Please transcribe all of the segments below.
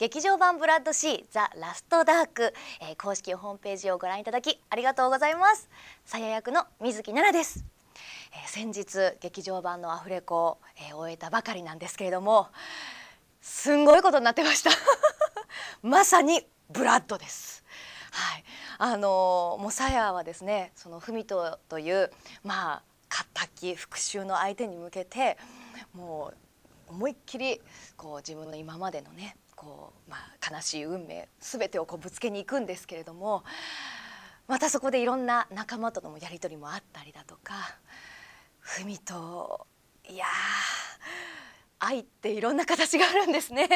劇場版ブラッドシーザ・ラストダーク、えー、公式ホームページをご覧いただきありがとうございますさや役の水木奈々です、えー、先日劇場版のアフレコを、えー、終えたばかりなんですけれどもすんごいことになってました まさにブラッドですはいあのー、もうさやはですねその文人というまあ敵復讐の相手に向けてもう思いっきりこう自分の今までのねこう、まあ、悲しい運命全てをこうぶつけに行くんですけれどもまたそこでいろんな仲間とのやり取りもあったりだとか文といや愛っていろんな形があるんですね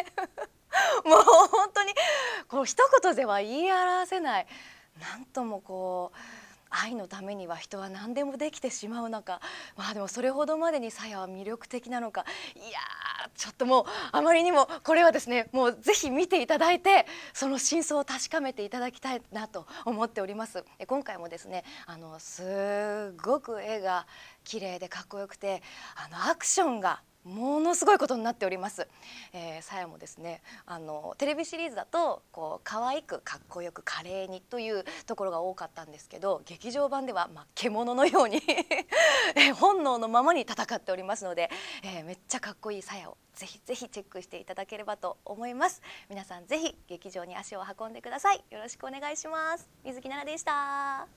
もう本当にこう一言では言い表せないなんともこう愛のためには人は何でもできてしまうのかまあでもそれほどまでにさやは魅力的なのかいやちょっともうあまりにもこれはですねもうぜひ見ていただいてその真相を確かめていただきたいなと思っておりますえ今回もですねあのすごく絵が綺麗でかっこよくてあのアクションがものすごいことになっております。えー、さやもですねあのテレビシリーズだとこう可愛くかっこよく華麗にというところが多かったんですけど劇場版では、まあ、獣のように えー、本能のままに戦っておりますので、えー、めっちゃかっこいいさやをぜひぜひチェックしていただければと思います皆さんぜひ劇場に足を運んでくださいよろしくお願いします水木奈々でした